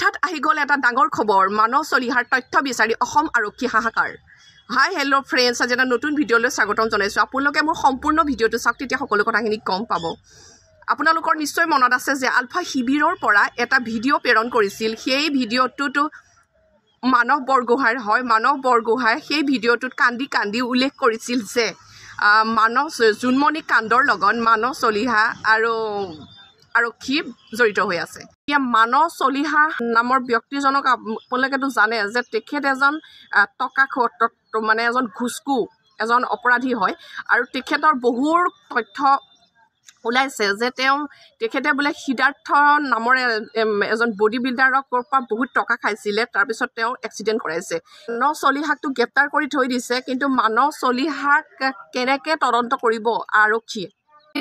হঠাৎ আহি গ'ল এটা ডাঙৰ খবৰ মানৱ চলিহাৰ তথ্য বিচাৰি অসম আৰক্ষী হাহাকাৰ হাই হেল্ল' ফ্ৰেণ্ডছ আজি এটা নতুন ভিডিঅ'লৈ স্বাগতম জনাইছোঁ আপোনালোকে মোৰ সম্পূৰ্ণ ভিডিঅ'টো চাওক তেতিয়া সকলো কথাখিনি গম পাব আপোনালোকৰ নিশ্চয় মনত আছে যে আলফা শিবিৰৰ পৰা এটা ভিডিঅ' প্ৰেৰণ কৰিছিল সেই ভিডিঅ'টোতো মানৱ বৰগোহাঁইৰ হয় মানৱ বৰগোহাঁই সেই ভিডিঅ'টোত কান্দি কান্দি উল্লেখ কৰিছিল যে মানৱ জোনমণি কাণ্ডৰ লগত মানৱ চলিহা আৰু আৰক্ষী জড়িত হৈ আছে এতিয়া মানৰ চলিহা নামৰ ব্যক্তিজনক আপোনালোকেতো জানে যে তেখেত এজন টকাখত মানে এজন ঘুচকু এজন অপৰাধী হয় আৰু তেখেতৰ বহুৰ তথ্য ওলাইছে যে তেওঁ তেখেতে বোলে সিদ্ধাৰ্থ নামৰে এজন বডি বিল্ডাৰকৰ পৰা বহুত টকা খাইছিলে তাৰপিছত তেওঁ এক্সিডেণ্ট কৰাইছে মানৱ চলিহাকটো গ্ৰেপ্তাৰ কৰি থৈ দিছে কিন্তু মানৱ চলিহাক কেনেকৈ তদন্ত কৰিব আৰক্ষীয়ে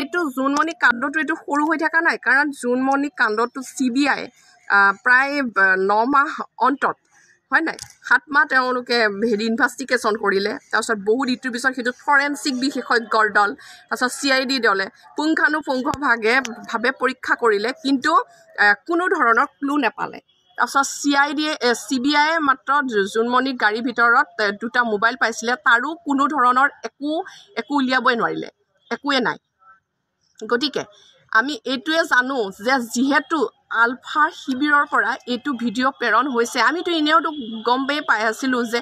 এইটো জোনমণি কাণ্ডটো এইটো সৰু হৈ থকা নাই কাৰণ জোনমণি কাণ্ডটো চি বি আই প্ৰায় ন মাহ অন্তত হয় নাই সাত মাহ তেওঁলোকে হেৰি ইনভেষ্টিগেশ্যন কৰিলে তাৰপিছত বহু দিনটোৰ পিছত সেইটো ফৰেনচিক বিশেষজ্ঞৰ দল তাৰপিছত চি আই ডি দলে পুংখানুপুংখভাগে ভাৱে পৰীক্ষা কৰিলে কিন্তু কোনো ধৰণৰ ক্লু নেপালে তাৰপিছত চি আই ডিয়ে চি বি আইয়ে মাত্ৰ জোনমণি গাড়ীৰ ভিতৰত দুটা মোবাইল পাইছিলে তাৰো কোনো ধৰণৰ একো একো উলিয়াবই নোৱাৰিলে একোৱে নাই গতিকে আমি এইটোৱে জানো যে যিহেতু আলফা শিবিৰৰ পৰা এইটো ভিডিঅ' প্ৰেৰণ হৈছে আমিতো এনেওতো গমেই পাই আছিলোঁ যে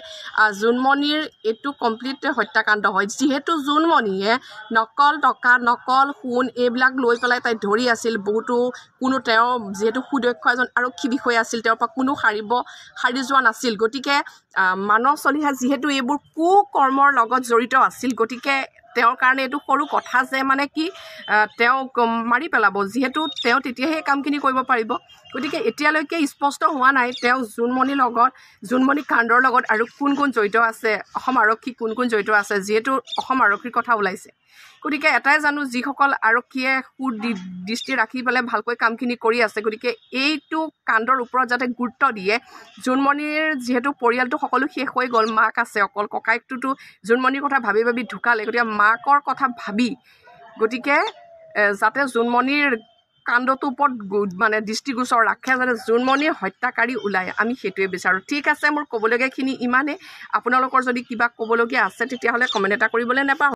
জোনমণিৰ এইটো কমপ্লিট হত্যাকাণ্ড হয় যিহেতু জোনমণিয়ে নকল টকা নকল সোণ এইবিলাক লৈ পেলাই তাই ধৰি আছিল বহুতো কোনো তেওঁ যিহেতু সুদক্ষ এজন আৰক্ষী বিষয়া আছিল তেওঁৰ পৰা কোনো সাৰিব সাৰি যোৱা নাছিল গতিকে মানৱ চলিহা যিহেতু এইবোৰ কুকৰ্মৰ লগত জড়িত আছিল গতিকে তেওঁৰ কাৰণে এইটো সৰু কথা যে মানে কি তেওঁক মাৰি পেলাব যিহেতু তেওঁ তেতিয়াহে কামখিনি কৰিব পাৰিব গতিকে এতিয়ালৈকে স্পষ্ট হোৱা নাই তেওঁ জোনমণিৰ লগত জোনমণি কাণ্ডৰ লগত আৰু কোন কোন জড়িত আছে অসম আৰক্ষী কোন কোন জড়িত আছে যিহেতু অসম আৰক্ষীৰ কথা ওলাইছে গতিকে এটাই জানো যিসকল আৰক্ষীয়ে সুৰ দৃষ্টি ৰাখি পেলাই ভালকৈ কামখিনি কৰি আছে গতিকে এইটো কাণ্ডৰ ওপৰত যাতে গুৰুত্ব দিয়ে জোনমণিৰ যিহেতু পৰিয়ালটো সকলো শেষ হৈ গ'ল মাক আছে অকল ককাইকটোতো জোনমণিৰ কথা ভাবি ভাবি ঢুকালে গতিকে মা মাকৰ কথা ভাবি গতিকে যাতে জোনমণিৰ কাণ্ডটোৰ ওপৰত মানে দৃষ্টিগোচৰ ৰাখে যাতে জোনমণি হত্যাকাৰী ওলায় আমি সেইটোৱে বিচাৰোঁ ঠিক আছে মোৰ ক'বলগীয়াখিনি ইমানেই আপোনালোকৰ যদি কিবা ক'বলগীয়া আছে তেতিয়াহ'লে কমেণ্ট এটা কৰিবলৈ নাপাওঁ